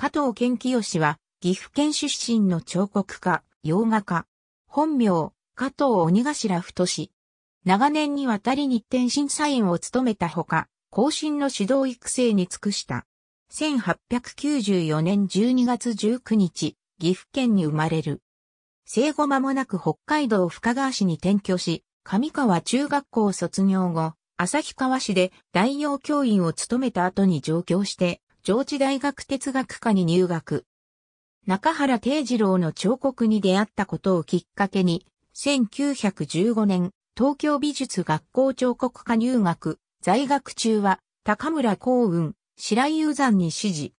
加藤健清は、岐阜県出身の彫刻家、洋画家。本名、加藤鬼頭太志。長年にわたり日展審査員を務めたほか、後進の指導育成に尽くした。1894年12月19日、岐阜県に生まれる。生後間もなく北海道深川市に転居し、上川中学校を卒業後、旭川市で代用教員を務めた後に上京して、上智大学哲学科に入学。中原定次郎の彫刻に出会ったことをきっかけに、1915年、東京美術学校彫刻科入学、在学中は、高村光雲、白井雄山に指示。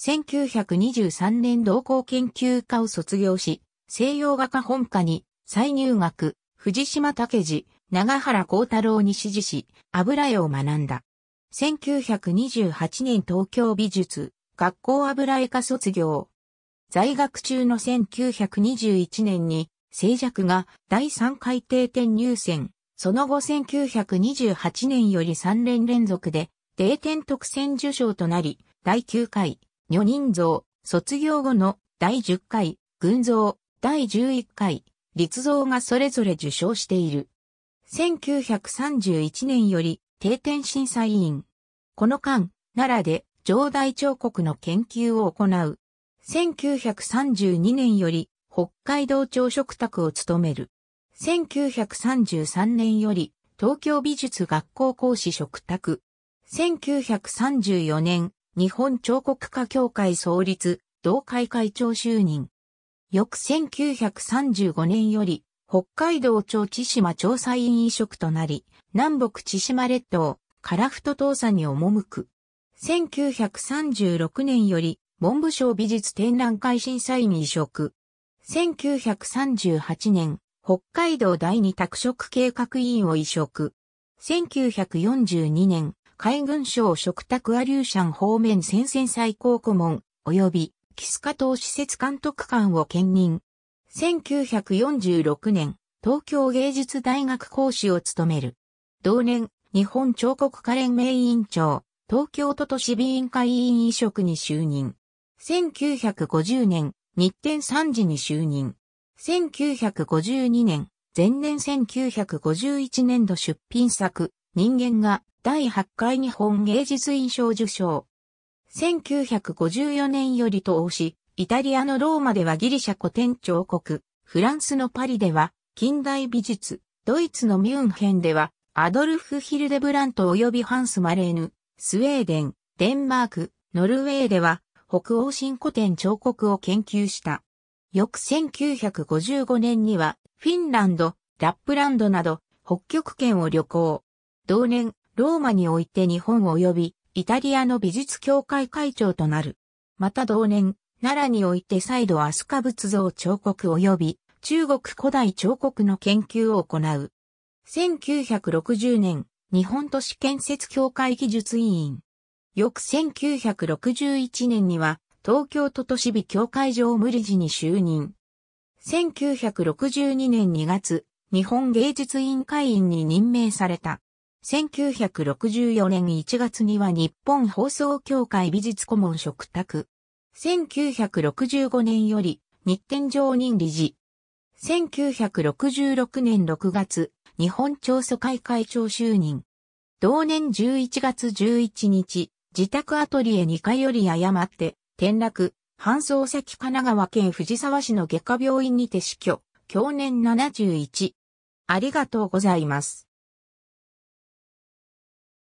1923年同行研究科を卒業し、西洋画家本科に再入学、藤島武次、長原幸太郎に指示し、油絵を学んだ。1928年東京美術学校油絵科卒業。在学中の1921年に静寂が第3回定点入選。その後1928年より3年連続で定点特選受賞となり、第9回女人像卒業後の第10回群像第11回立像がそれぞれ受賞している。1931年より定点審査委員。この間、奈良で上代彫刻の研究を行う。1932年より北海道朝食卓を務める。1933年より東京美術学校講師食卓。1934年、日本彫刻家協会創立、同会会長就任。翌1935年より北海道庁千島調査員移植となり、南北千島列島、カラフト島佐に赴く。1936年より文部省美術展覧会審査員移植。1938年、北海道第二拓殖計画委員を移植。1942年、海軍省食卓アリューシャン方面戦線最高顧問、及び、キスカ島施設監督官を兼任。1946年、東京芸術大学講師を務める。同年、日本彫刻家連盟委員長、東京都都市美委員会委員委職に就任。1950年、日展参事に就任。1952年、前年1951年度出品作、人間が第8回日本芸術院賞受賞。1954年より東市、イタリアのローマではギリシャ古典彫刻、フランスのパリでは近代美術、ドイツのミュンヘンではアドルフ・ヒルデブラント及びハンス・マレーヌ、スウェーデン、デンマーク、ノルウェーでは北欧新古典彫刻を研究した。翌1955年にはフィンランド、ラップランドなど北極圏を旅行。同年、ローマにおいて日本及びイタリアの美術協会会長となる。また同年、奈良において再度飛鳥仏像彫刻及び中国古代彫刻の研究を行う。1960年、日本都市建設協会技術委員。翌1961年には、東京都都市美協会常無理事に就任。1962年2月、日本芸術委員会員に任命された。1964年1月には日本放送協会美術顧問嘱託。1965年より日展常任理事。1966年6月、日本調査会会長就任。同年11月11日、自宅アトリエ2階より誤って転落、搬送先神奈川県藤沢市の外科病院にて死去、去年71。ありがとうございます。